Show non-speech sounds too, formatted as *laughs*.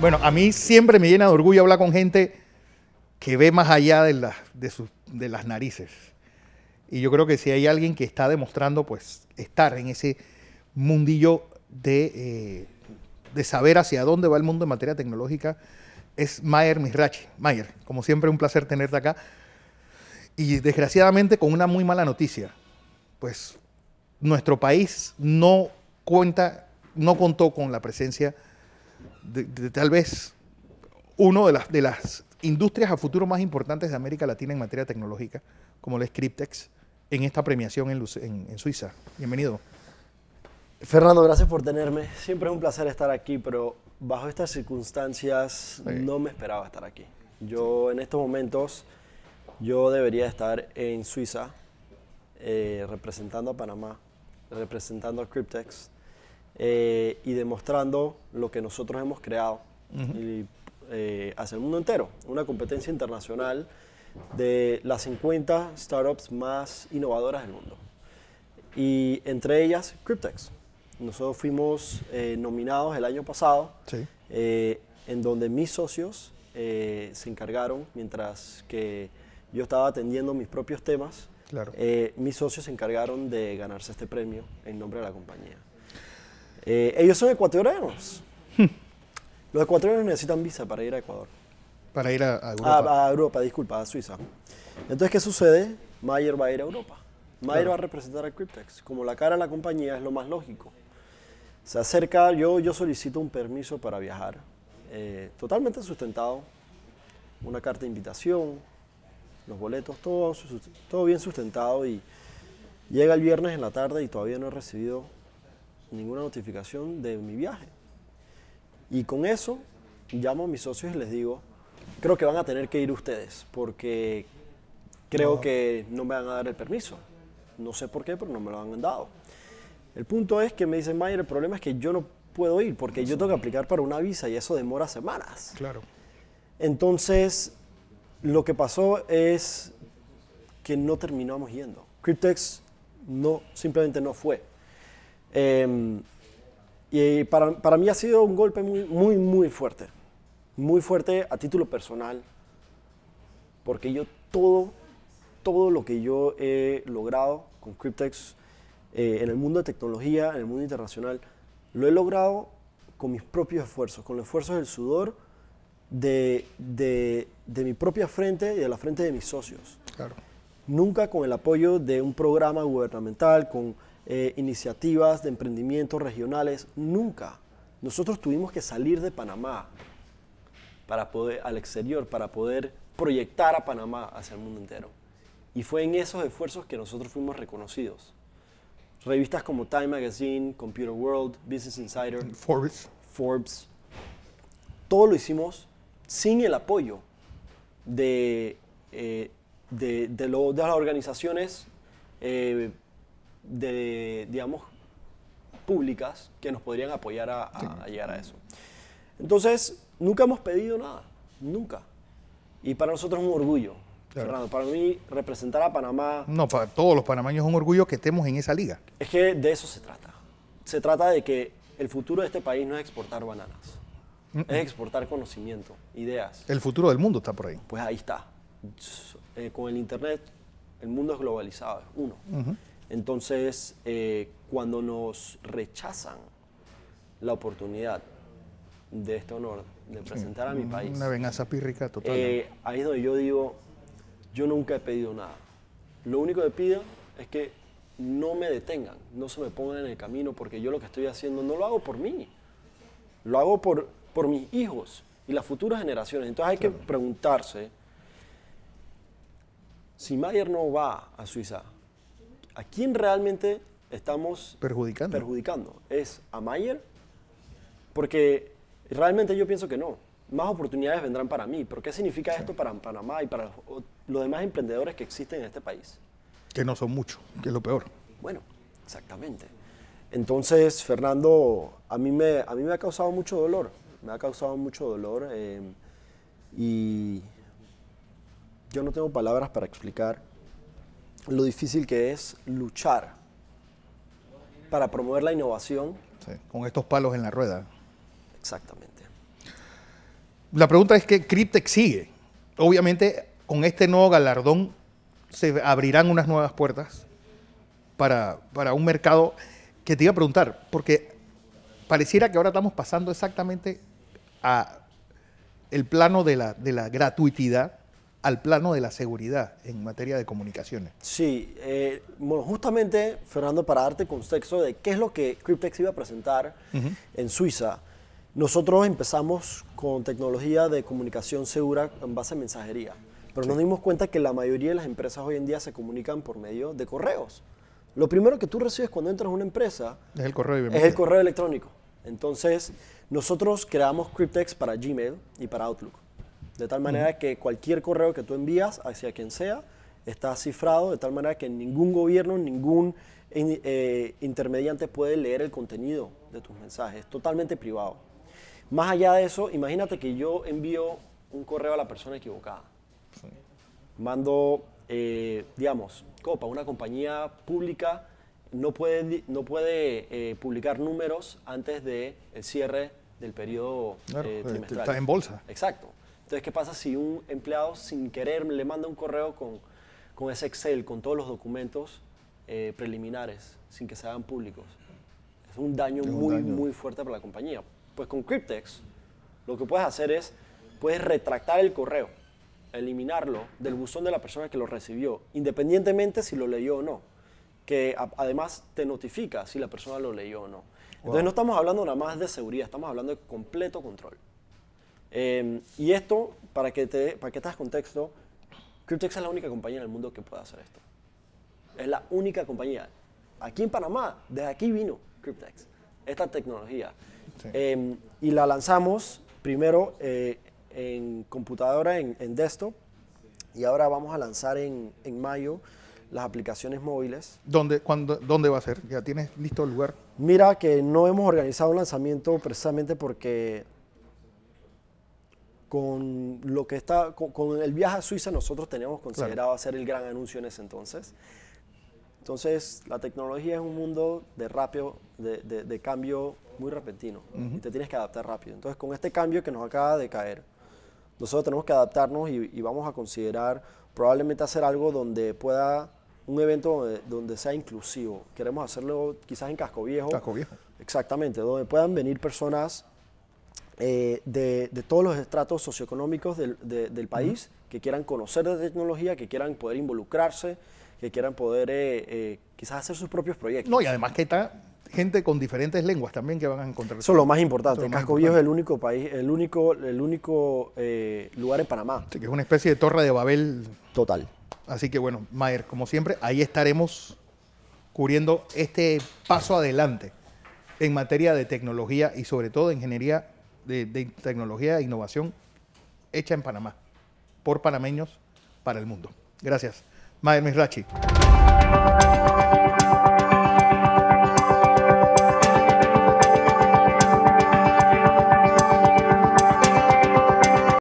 Bueno, a mí siempre me llena de orgullo hablar con gente que ve más allá de, las narices. Y yo creo que si hay alguien que está demostrando, pues, estar en ese mundillo de, eh, de saber hacia dónde va el mundo en materia tecnológica, es Mayer Misrachi. Mayer, como siempre, un placer tenerte acá. Y desgraciadamente con una muy mala noticia. Pues nuestro país no cuenta, no contó con la presencia de, tal vez una de las, de las industrias a futuro más importantes de América Latina en materia tecnológica, como la es Cryptex, en esta premiación en, Suiza. Bienvenido. Fernando, gracias por tenerme. Siempre es un placer estar aquí, pero bajo estas circunstancias no me esperaba estar aquí. Yo en estos momentos, yo debería estar en Suiza eh, representando a Panamá, representando a Cryptex eh, y demostrando lo que nosotros hemos creado eh, hacia el mundo entero. Una competencia internacional de las 50 startups más innovadoras del mundo. Y entre ellas, Cryptex. Nosotros fuimos eh, nominados el año pasado, en donde mis socios se encargaron, mientras que yo estaba atendiendo mis propios temas, mis socios se encargaron de ganarse este premio en nombre de la compañía. Eh, ellos son ecuatorianos. *laughs* Los ecuatorianos necesitan visa para ir a Ecuador. Para ir a, ah, Europa. A, Europa, disculpa, a Suiza. Entonces, ¿qué sucede? Mayer va a ir a Europa. Mayer va a representar a Cryptex. Como la cara de la compañía es lo más lógico. Se acerca, yo, yo solicito un permiso para viajar. Eh, totalmente sustentado. Una carta de invitación, los boletos, todo, todo bien sustentado. Y llega el viernes en la tarde y todavía no he recibido ninguna notificación de mi viaje. Y con eso llamo a mis socios y les digo, creo que van a tener que ir ustedes porque creo que no me van a dar el permiso. No sé por qué, pero no me lo han dado. El punto es que me dicen, Mayer, el problema es que yo no puedo ir porque yo tengo que aplicar para una visa y eso demora semanas. Claro. Entonces, lo que pasó es que no terminamos yendo. Cryptex no, simplemente no fue. Em, y para, para, mí ha sido un golpe muy, muy, muy fuerte. Muy fuerte a título personal, porque yo todo, todo lo que yo he logrado con Cryptex eh, en el mundo de tecnología, en el mundo internacional, lo he logrado con mis propios esfuerzos, con los esfuerzos del sudor de, de, de mi propia frente y de la frente de mis socios. Claro. Nunca con el apoyo de un programa gubernamental, con eh, iniciativas de emprendimiento regionales, nunca. Nosotros tuvimos que salir de Panamá para poder, al exterior para poder proyectar a Panamá hacia el mundo entero. Y fue en esos esfuerzos que nosotros fuimos reconocidos. Revistas como Time Magazine, Computer World, Business Insider, Forbes. Forbes. Todo lo hicimos sin el apoyo de, eh, de, lo, de las organizaciones eh, de, digamos, públicas que nos podrían apoyar a, llegar a eso. Entonces, nunca hemos pedido nada, nunca. Y para nosotros es un orgullo, Fernando, para mí representar a Panamá... No, para todos los panameños es un orgullo que estemos en esa liga. Es que de eso se trata. Se trata de que el futuro de este país no es exportar bananas, es exportar conocimiento, ideas. El futuro del mundo está por ahí. Pues ahí está. Eh, con el Internet, el mundo es globalizado, es uno. Entonces, eh, cuando nos rechazan la oportunidad de este honor de presentar a mi país. Una venganza pírrica total. Eh, ahí es donde yo digo, yo nunca he pedido nada. Lo único que pido es que no me detengan, no se me pongan en el camino, porque yo lo que estoy haciendo no lo hago por mí, lo hago por, por mis hijos y las futuras generaciones. Entonces hay que preguntarse, si Mayer no va a Suiza ¿A quién realmente estamos perjudicando? ¿Es a Mayer? Porque realmente yo pienso que no. Más oportunidades vendrán para mí. ¿Pero qué significa esto para Panamá y para los demás emprendedores que existen en este país? Que no son muchos, que es lo peor. Bueno, exactamente. Entonces, Fernando, a mí me, a mí me ha causado mucho dolor. Me ha causado mucho dolor. Eh, y yo no tengo palabras para explicar lo difícil que es luchar para promover la innovación. con estos palos en la rueda. Exactamente. La pregunta es que Cryptex sigue. Obviamente, con este nuevo galardón se abrirán unas nuevas puertas para, para un mercado que te iba a preguntar, porque pareciera que ahora estamos pasando exactamente a el plano de la, de la gratuidad al plano de la seguridad en materia de comunicaciones. Sí, eh, justamente, Fernando, para darte contexto de qué es lo que Cryptex iba a presentar en Suiza, nosotros empezamos con tecnología de comunicación segura en base a mensajería, pero nos dimos cuenta que la mayoría de las empresas hoy en día se comunican por medio de correos. Lo primero que tú recibes cuando entras a una empresa el correo, es el correo electrónico. Entonces, nosotros creamos Cryptex para Gmail y para Outlook. De tal manera que cualquier correo que tú envías hacia quien sea está cifrado, de tal manera que ningún gobierno, ningún eh, eh, intermediante puede leer el contenido de tus mensajes. Es totalmente privado. Más allá de eso, imagínate que yo envío un correo a la persona equivocada. Mando, eh, digamos, Copa, una compañía pública, no puede, no puede publicar números antes del cierre del periodo trimestral. Está en bolsa. Exacto. Entonces, ¿qué pasa si un empleado sin querer le manda un correo con, ese Excel, con todos los documentos eh, preliminares, sin que se hagan públicos? Es un daño muy, muy fuerte para la compañía. Pues con Cryptex, lo que puedes hacer es, puedes retractar el correo, eliminarlo del buzón de la persona que lo recibió, independientemente si lo leyó o no que además te notifica si la persona lo leyó o no. Entonces no estamos hablando nada más de seguridad, estamos hablando de completo control. Em, y esto, para que, te, para que te das contexto, Cryptex es la única compañía en el mundo que puede hacer esto. Es la única compañía. Aquí en Panamá, desde aquí vino Cryptex, esta tecnología. Em, y la lanzamos primero eh, en computadora, en, en, desktop, y ahora vamos a lanzar en, en mayo las aplicaciones móviles. ¿Dónde, cuando, ¿Dónde va a ser? ¿Ya tienes listo el lugar? Mira que no hemos organizado un lanzamiento precisamente porque con lo que está, con, el viaje a Suiza nosotros teníamos considerado hacer el gran anuncio en ese entonces. Entonces, la tecnología es un mundo de rápido, de, de, cambio muy repentino y te tienes que adaptar rápido. Entonces, con este cambio que nos acaba de caer, nosotros tenemos que adaptarnos y, vamos a considerar probablemente hacer algo donde pueda, un evento donde, donde, sea inclusivo. Queremos hacerlo quizás en Casco Viejo. Casco Viejo. Exactamente, donde puedan venir personas eh, de, todos los estratos socioeconómicos del, país que quieran conocer de tecnología, que quieran poder involucrarse, que quieran poder eh, eh, quizás hacer sus propios proyectos. No, y además que está gente con diferentes lenguas también que van a encontrar. Eso es lo más importante. Casco Viejo es el único país, el único, el único lugar en Panamá. que es una especie de torre de Babel. Total. Así que bueno, Mayer, como siempre, ahí estaremos cubriendo este paso adelante en materia de tecnología y sobre todo de ingeniería de, tecnología e innovación hecha en Panamá, por panameños, para el mundo. Gracias. Mayer Misrachi.